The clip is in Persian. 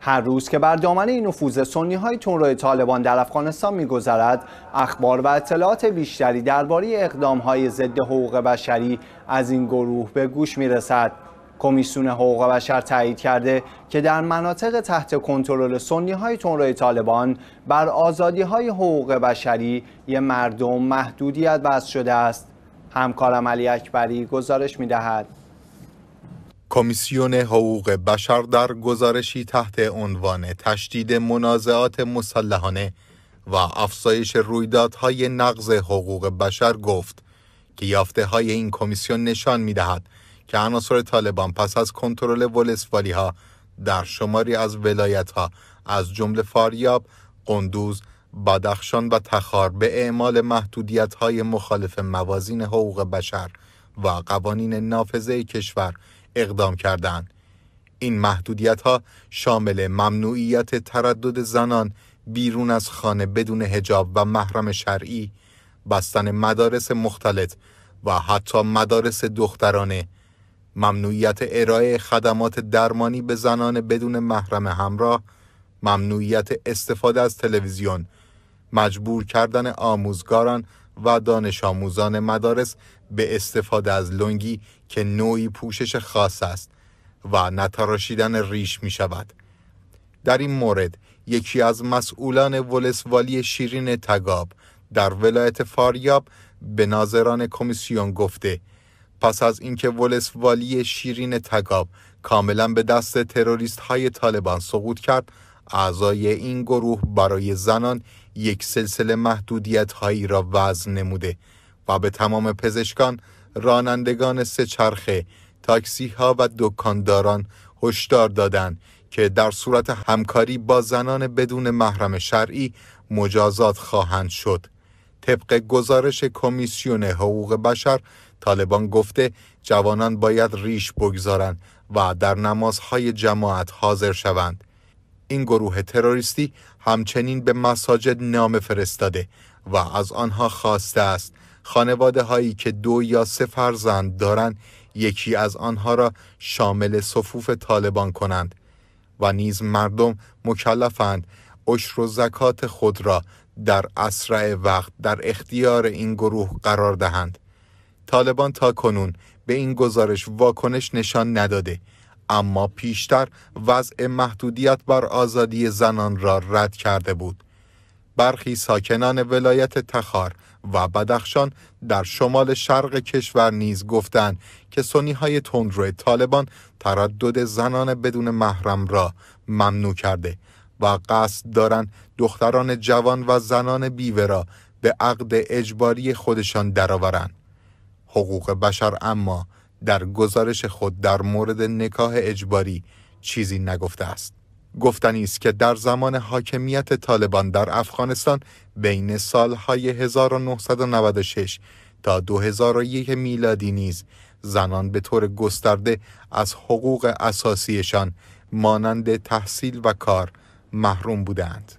هر روز که بر دامن این نفوذ سنی های طالبان در افغانستان میگذرد اخبار و اطلاعات بیشتری درباره اقدام های ضد حقوق بشری از این گروه به گوش می رسد کمیسیون حقوق بشر تایید کرده که در مناطق تحت کنترل سنی های طالبان بر آزادی های حقوق بشری یه مردم محدودیت وضع شده است همکارم علی اکبری گزارش می دهد کمیسیون حقوق بشر در گزارشی تحت عنوان تشدید منازعات مسلحانه و افزایش رویدادهای نقض حقوق بشر گفت که یافته های این کمیسیون نشان می دهد که عناصر طالبان پس از کنترل ولسوالی ها در شماری از ولایت ها از جمله فاریاب، قندوز، بدخشان و تخار به اعمال محدودیت های مخالف موازین حقوق بشر و قوانین نافذه کشور اقدام کردند. این محدودیت ها شامل ممنوعیت تردد زنان بیرون از خانه بدون هجاب و محرم شرعی بستن مدارس مختلط و حتی مدارس دخترانه ممنوعیت ارائه خدمات درمانی به زنان بدون محرم همراه ممنوعیت استفاده از تلویزیون مجبور کردن آموزگاران و دانش آموزان مدارس به استفاده از لنگی که نوعی پوشش خاص است و نتراشیدن ریش می شود. در این مورد یکی از مسئولان ولسوالی شیرین تگاب در ولایت فاریاب به ناظران کمیسیون گفته پس از اینکه ولسوالی شیرین تگاب کاملا به دست تروریست های طالبان سقوط کرد اعضای این گروه برای زنان یک سلسله محدودیت هایی را وضع نموده و به تمام پزشکان، رانندگان چرخه، تاکسی ها و دکانداران هشدار دادند که در صورت همکاری با زنان بدون محرم شرعی مجازات خواهند شد. طبق گزارش کمیسیون حقوق بشر طالبان گفته جوانان باید ریش بگذارند و در نمازهای جماعت حاضر شوند. این گروه تروریستی همچنین به مساجد نام فرستاده و از آنها خواسته است خانواده هایی که دو یا سه فرزند دارند یکی از آنها را شامل صفوف طالبان کنند و نیز مردم مکلفند عشر و زکات خود را در اسرع وقت در اختیار این گروه قرار دهند طالبان تا کنون به این گزارش واکنش نشان نداده اما پیشتر وضع محدودیت بر آزادی زنان را رد کرده بود. برخی ساکنان ولایت تخار و بدخشان در شمال شرق کشور نیز گفتند که سنی های تندرو طالبان تردد زنان بدون محرم را ممنوع کرده و قصد دارند دختران جوان و زنان بیوه را به عقد اجباری خودشان درآورند. حقوق بشر اما در گزارش خود در مورد نکاه اجباری چیزی نگفته است. گفتنی است که در زمان حاکمیت طالبان در افغانستان بین سالهای 1996 تا 2001 میلادی نیز زنان به طور گسترده از حقوق اساسیشان مانند تحصیل و کار محروم بودند.